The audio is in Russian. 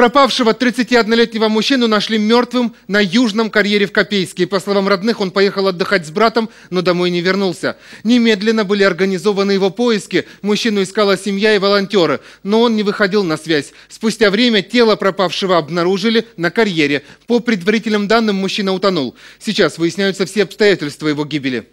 Пропавшего 31-летнего мужчину нашли мертвым на южном карьере в Копейске. По словам родных, он поехал отдыхать с братом, но домой не вернулся. Немедленно были организованы его поиски. Мужчину искала семья и волонтеры, но он не выходил на связь. Спустя время тело пропавшего обнаружили на карьере. По предварительным данным, мужчина утонул. Сейчас выясняются все обстоятельства его гибели.